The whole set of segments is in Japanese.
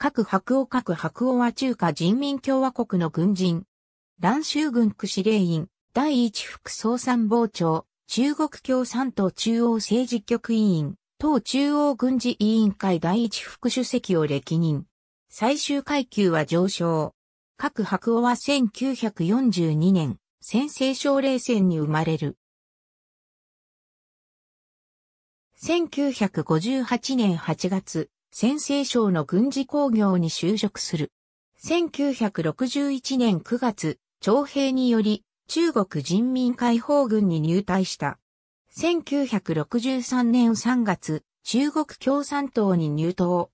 各白王各白王は中華人民共和国の軍人。蘭州軍区司令員、第一副総参謀長、中国共産党中央政治局委員、党中央軍事委員会第一副主席を歴任。最終階級は上昇。各白王は1942年、先制奨励戦に生まれる。1958年8月、先制省の軍事工業に就職する。1961年9月、徴兵により中国人民解放軍に入隊した。1963年3月、中国共産党に入党。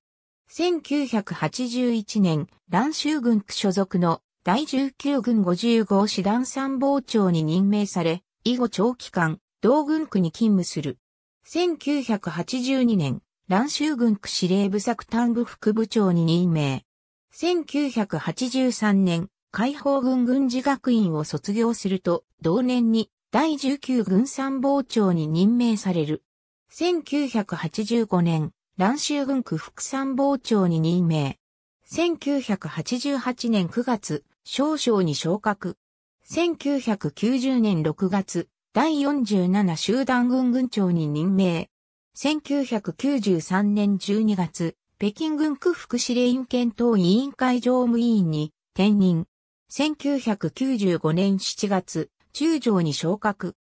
1981年、蘭州軍区所属の第19軍55師団参謀長に任命され、以後長期間、同軍区に勤務する。1982年、蘭州軍区司令部作丹部副部長に任命。1983年、解放軍軍事学院を卒業すると、同年に第19軍参謀長に任命される。1985年、蘭州軍区副参謀長に任命。1988年9月、少将に昇格。1990年6月、第47集団軍軍長に任命。1993年12月、北京軍区副司令検討委員会常務委員に転任。1995年7月、中将に昇格。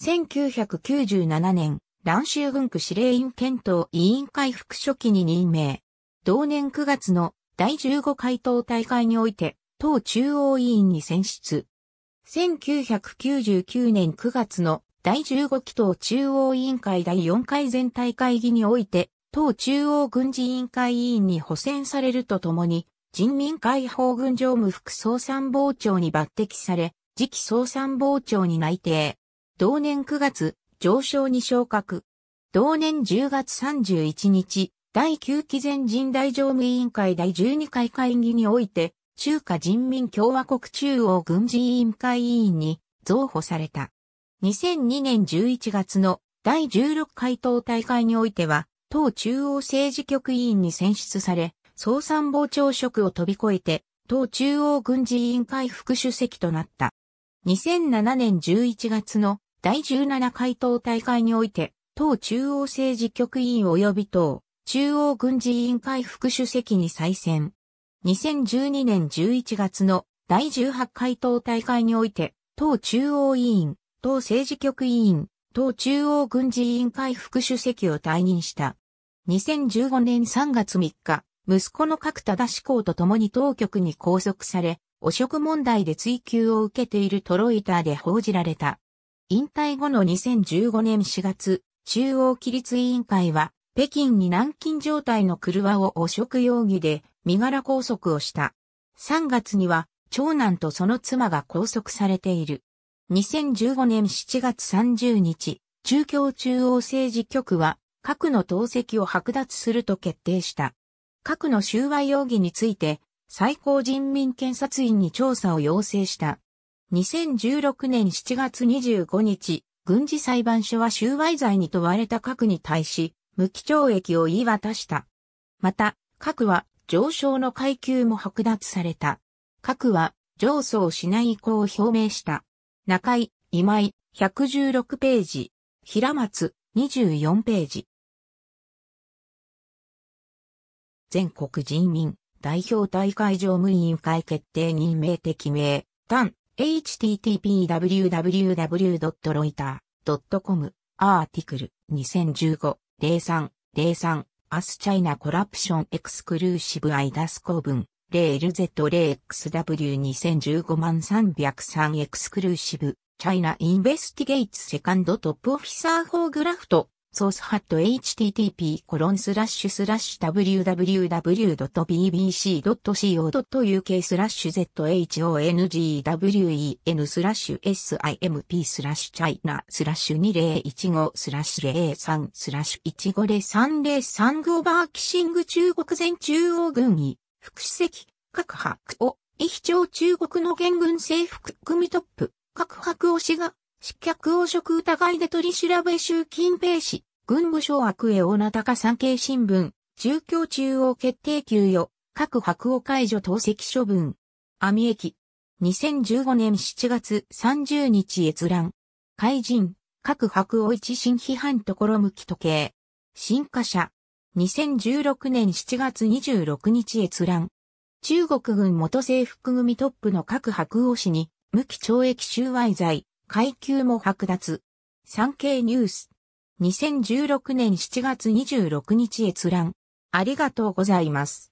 1997年、蘭州軍区司令員検討委員会副書記に任命。同年9月の第15回党大会において、党中央委員に選出。1999年9月の第15期党中央委員会第4回全体会議において、党中央軍事委員会委員に補選されるとともに、人民解放軍常務副総参謀長に抜擢され、次期総参謀長に内定。同年9月、上昇に昇格。同年10月31日、第9期全人大常務委員会第12回会議において、中華人民共和国中央軍事委員会委員に増補された。2002年11月の第16回党大会においては、党中央政治局委員に選出され、総参謀長職を飛び越えて、党中央軍事委員会副主席となった。2007年11月の第17回党大会において、党中央政治局委員及び党中央軍事委員会副主席に再選。2012年11月の第18回党大会において、党中央委員党政治局委員、党中央軍事委員会副主席を退任した。2015年3月3日、息子の角忠志向と共に当局に拘束され、汚職問題で追及を受けているトロイターで報じられた。引退後の2015年4月、中央規律委員会は、北京に軟禁状態の車を汚職容疑で身柄拘束をした。3月には、長男とその妻が拘束されている。2015年7月30日、中共中央政治局は、核の投石を剥奪すると決定した。核の収賄容疑について、最高人民検察院に調査を要請した。2016年7月25日、軍事裁判所は収賄罪に問われた核に対し、無期懲役を言い渡した。また、核は上昇の階級も剥奪された。核は上訴をしない意向を表明した。中井、今井、116ページ。平松、24ページ。全国人民代表大会常務委員会決定任命的名、単、http://www.loiter.com、アーティクル2015-03-03アスチャイナコラプションエクスクルーシブアイダス公文 0LZ0XW2015 万 303X エクスクルーシブ、チャイナインベスティゲイツセカンドトップオフィサーー・グラフト、ソースハット http コロンスラッシュスラッシュ www.bbc.co.uk スラッシュ zhongwen スラッシュ simp スラッシュチャイナスラッシュ2015スラッシュ03スラッシュ150303オバーキシング中国全中央軍医副主席、各白を、一非中国の元軍政府組トップ、各白を氏が、失脚汚職疑いで取り調べ習近平氏、軍部省悪へ大名高産経新聞、中共中央決定給与、各白を解除投石処分。網駅。2015年7月30日閲覧。怪人、各白を一新批判ところ向き時計。新華社、2016年7月26日閲覧。中国軍元制服組トップの各白鸚氏に、無期懲役収賄罪、階級も剥奪。産経ニュース。2016年7月26日閲覧。ありがとうございます。